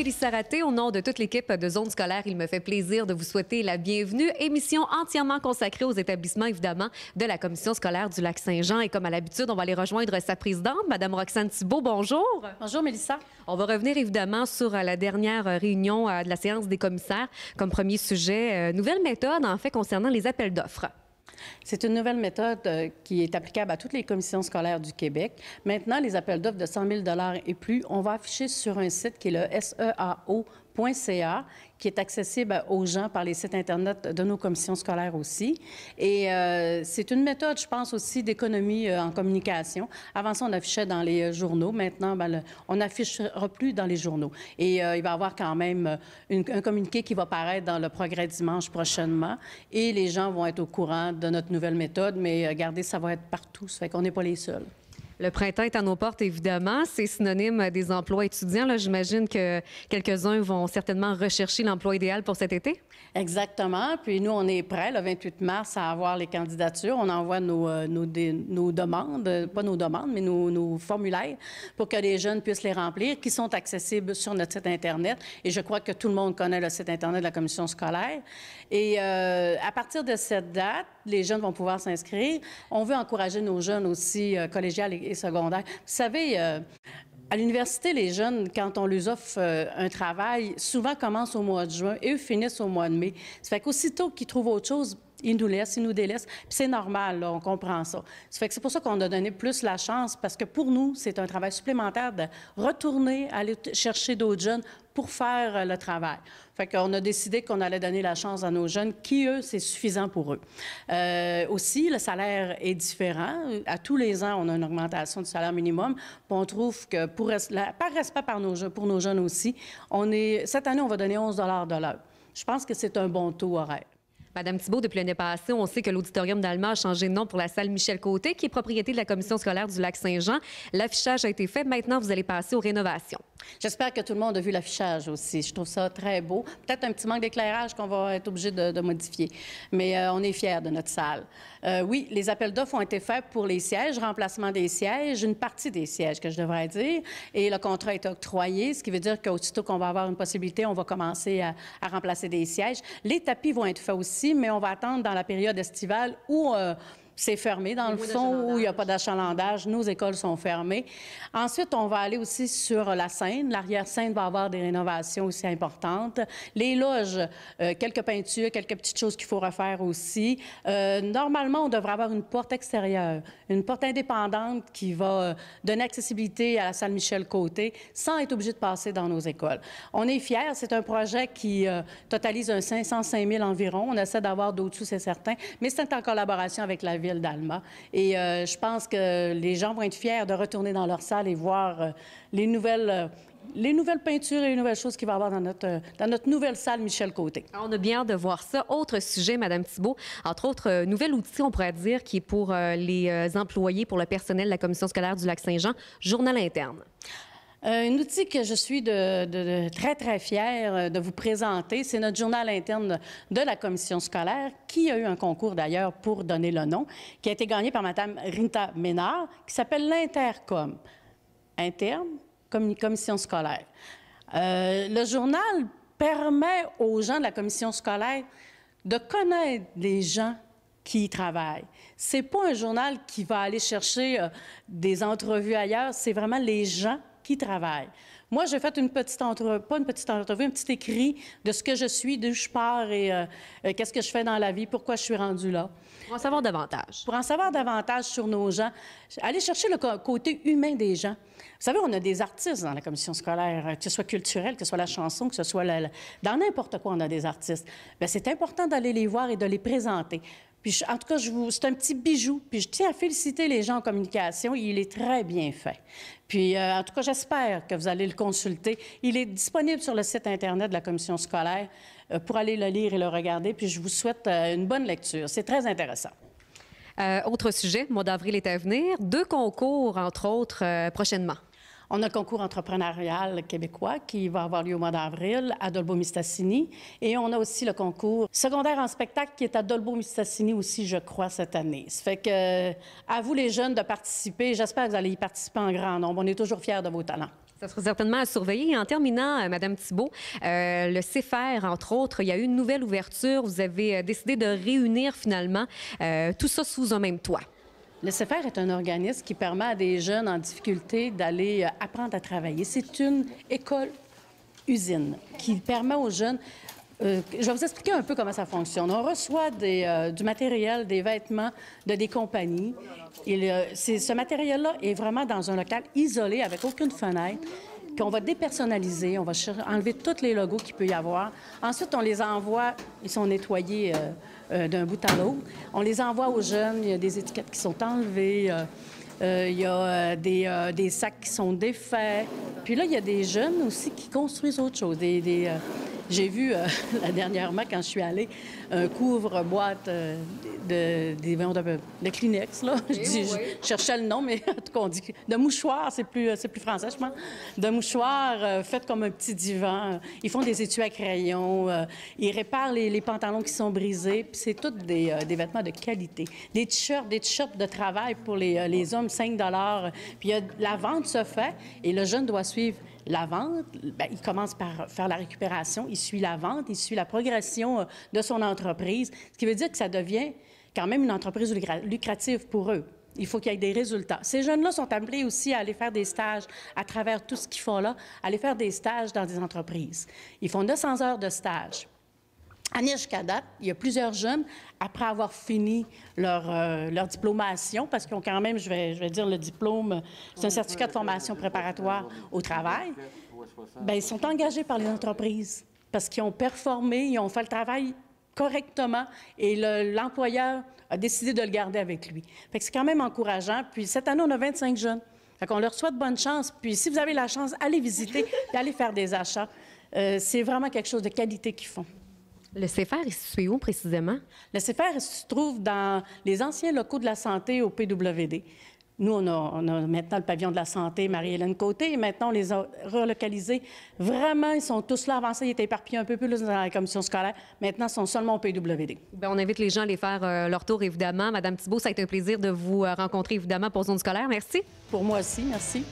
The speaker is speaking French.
Mélissa Raté. Au nom de toute l'équipe de Zone scolaire, il me fait plaisir de vous souhaiter la bienvenue. Émission entièrement consacrée aux établissements, évidemment, de la Commission scolaire du Lac-Saint-Jean. Et comme à l'habitude, on va aller rejoindre sa présidente, Madame Roxane Thibault. Bonjour. Bonjour, Mélissa. On va revenir évidemment sur euh, la dernière euh, réunion euh, de la séance des commissaires comme premier sujet. Nouvelle méthode, en fait, concernant les appels d'offres. C'est une nouvelle méthode euh, qui est applicable à toutes les commissions scolaires du Québec. Maintenant, les appels d'offres de 100 000 et plus, on va afficher sur un site qui est le SEAO.ca qui est accessible aux gens par les sites Internet de nos commissions scolaires aussi. Et euh, c'est une méthode, je pense, aussi d'économie euh, en communication. Avant ça, on affichait dans les euh, journaux. Maintenant, ben, on n'affichera plus dans les journaux. Et il va y avoir quand même un communiqué qui va paraître dans le Progrès dimanche prochainement. Et les gens vont être au courant de notre nouvelle méthode. Mais regardez, ça va être partout. Ça fait qu'on n'est pas les seuls. Le printemps est à nos portes, évidemment. C'est synonyme des emplois étudiants. Là, j'imagine que quelques-uns vont certainement rechercher l'emploi idéal pour cet été. Exactement. Puis nous, on est prêts le 28 mars à avoir les candidatures. On envoie nos, euh, demandes, pas nos demandes, mais nos, formulaires pour que les jeunes puissent les remplir, qui sont accessibles sur notre site Internet. Et je crois que tout le monde connaît le site Internet de la commission scolaire. Et euh, à partir de cette date, les jeunes vont pouvoir s'inscrire. On veut encourager nos jeunes aussi, collégial euh, collégiales et, secondaires. Vous savez, euh, à l'université, les jeunes, quand on leur offre euh, un travail, souvent commencent au mois de juin et eux finissent au mois de mai. Ça fait qu'aussitôt qu'ils trouvent autre chose, ils nous laissent, ils nous délaissent. Puis c'est normal, on comprend ça. Ça fait que c'est pour ça qu'on a donné plus la chance, parce que pour nous, c'est un travail supplémentaire de retourner, aller chercher d'autres jeunes, pour faire euh, le travail. Fait qu'on a décidé qu'on allait donner la chance à nos jeunes qui, eux, c'est suffisant pour eux. Euh, aussi, le salaire est différent. À tous les ans, on a une augmentation du salaire minimum. on trouve que, pour, par respect par nos, pour nos jeunes aussi, on est, cette année, on va donner 11 de l'heure. Je pense que c'est un bon taux horaire. Madame Thibault, depuis l'année passée, on sait que l'auditorium d'Alma a changé de nom pour la salle Michel Côté, qui est propriété de la commission scolaire du Lac-Saint-Jean. L'affichage a été fait. Maintenant, vous allez passer aux rénovations. J'espère que tout le monde a vu l'affichage aussi. Je trouve ça très beau. Peut-être un petit manque d'éclairage qu'on va être obligé de, modifier, mais euh, on est fiers de notre salle. Euh, oui, les appels d'offres ont été faits pour les sièges, remplacement des sièges, une partie des sièges que je devrais dire, et le contrat est octroyé, ce qui veut dire qu'aussitôt qu'on va avoir une possibilité, on va commencer à, remplacer des sièges. Les tapis vont être faits aussi, mais on va attendre dans la période estivale où... Euh, c'est fermé. Dans le fond, où il n'y a pas d'achalandage, nos écoles sont fermées. Ensuite, on va aller aussi sur la Seine. L'arrière-Seine va avoir des rénovations aussi importantes. Les loges, euh, quelques peintures, quelques petites choses qu'il faut refaire aussi. Euh, normalement, on devrait avoir une porte extérieure, une porte indépendante qui va euh, donner accessibilité à la salle Michel Côté sans être obligé de passer dans nos écoles. On est fiers. C'est un projet qui totalise un 505 000 environ. On essaie d'avoir d'au-dessus, c'est certain, mais c'est en collaboration avec la ville d'Alma. Et euh, je pense que les gens vont être fiers de retourner dans leur salle et voir euh, les nouvelles euh, les nouvelles peintures et les nouvelles choses qu'il va y avoir dans notre, dans notre nouvelle salle Michel Côté. Ah, on a bien de voir ça. Autre sujet, Madame Thibault, entre autres, nouvel outil, on pourrait dire, qui est pour les employés, pour le personnel de la commission scolaire du Lac-Saint-Jean, journal interne. Euh, un outil que je suis très, très fière euh, de vous présenter, c'est notre journal interne de la commission scolaire, qui a eu un concours d'ailleurs pour donner le nom, qui a été gagné par Mme Rita Ménard, qui s'appelle l'Intercom. Interne, comme commission scolaire. Euh, le journal permet aux gens de la commission scolaire de connaître les gens qui y travaillent. n'est pas un journal qui va aller chercher des entrevues ailleurs, c'est vraiment les gens qui travaillent. Moi, j'ai fait une petite entrevue, pas une petite entrevue, un petit écrit de ce que je suis, d'où je pars et euh, euh, qu'est-ce que je fais dans la vie, pourquoi je suis rendue là. Pour en savoir davantage. Pour en savoir davantage sur nos gens. Aller chercher le côté humain des gens. Vous savez, on a des artistes dans la commission scolaire, euh, que ce soit culturel, que ce soit la chanson, que ce soit dans n'importe quoi, on a des artistes. Ben, c'est important d'aller les voir et de les présenter. Puis en tout cas, c'est un petit bijou. Puis je tiens à féliciter les gens en communication. Il est très bien fait. Puis euh, en tout cas, j'espère que vous allez le consulter. Il est disponible sur le site Internet de la commission scolaire euh, pour aller le lire et le regarder. Puis je vous souhaite euh, une bonne lecture. C'est très intéressant. autre sujet, mois d'avril est à venir. Deux concours, entre autres, prochainement. On a le concours entrepreneurial québécois qui va avoir lieu au mois d'avril à Dolbeau-Mistassini. Et on a aussi le concours secondaire en spectacle qui est à Dolbeau-Mistassini aussi, je crois, cette année. Ça fait que, euh, à vous les jeunes de participer. J'espère que vous allez y participer en grand nombre. On est toujours fiers de vos talents. Ça sera certainement à surveiller. Et en terminant, euh, Madame Thibault, euh, le CFR, entre autres, il y a eu une nouvelle ouverture. Vous avez décidé de réunir finalement tout ça sous un même toit. Le CFR est un organisme qui permet à des jeunes en difficulté d'aller euh, apprendre à travailler. C'est une école-usine qui permet aux jeunes... Euh, je vais vous expliquer un peu comment ça fonctionne. On reçoit euh, du matériel, des vêtements de des compagnies. Et, ce matériel-là est vraiment dans un local isolé avec aucune fenêtre. Puis on va dépersonnaliser, on va enlever tous les logos qu'il peut y avoir. Ensuite, on les envoie, ils sont nettoyés euh, euh, d'un bout à l'autre. On les envoie aux jeunes, il y a des étiquettes qui sont enlevées. Euh, il y a des, sacs qui sont défaits. Puis là, il y a des jeunes aussi qui construisent autre chose, j'ai vu euh, la dernièrement, quand je suis allée, un couvre-boîte euh, de, Kleenex, là. je, eh cherchais le nom, mais en tout cas, on dit de mouchoirs, c'est plus, plus français, je pense. De mouchoirs euh, fait comme un petit divan. Ils font des étuis à crayons. ils réparent les, pantalons qui sont brisés. Puis c'est tous des, vêtements de qualité. Des t-shirts, des t-shirts de travail pour les, les hommes, 5 Puis la vente se fait et le jeune doit suivre la vente, ben, il commence par faire la récupération, il suit la vente, il suit la progression euh, de son entreprise, ce qui veut dire que ça devient quand même une entreprise lucrative pour eux. Il faut qu'il y ait des résultats. Ces jeunes-là sont appelés aussi à aller faire des stages à travers tout ce qu'ils font là, aller faire des stages dans des entreprises. Ils font 900 heures de stage. À jusqu'à il y a plusieurs jeunes, après avoir fini leur, euh, leur diplomation, parce qu'ils ont quand même, je vais, je vais dire, le diplôme, c'est un certificat de formation préparatoire au travail, bien, ils sont engagés par les entreprises parce qu'ils ont performé, ils ont fait le travail correctement et l'employeur a décidé de le garder avec lui. Fait que c'est quand même encourageant. Puis cette année, on a 25 jeunes. Fait qu'on leur souhaite bonne chance. Puis si vous avez la chance, allez visiter et allez faire des achats. Euh, c'est vraiment quelque chose de qualité qu'ils font. Le CFR, il se où précisément? Le CFR, se trouve dans les anciens locaux de la santé au PWD. Nous, on a, maintenant le pavillon de la santé, Marie-Hélène Côté, et maintenant, on les a relocalisés. Vraiment, ils sont tous là. Avant ça, ils étaient éparpillés un peu plus dans la commission scolaire. Maintenant, ils sont seulement au PWD. Ben, on invite les gens à aller faire euh, leur tour, évidemment. Madame Thibault, ça a été un plaisir de vous euh, rencontrer, évidemment, pour Zone scolaire. Merci. Pour moi aussi, merci.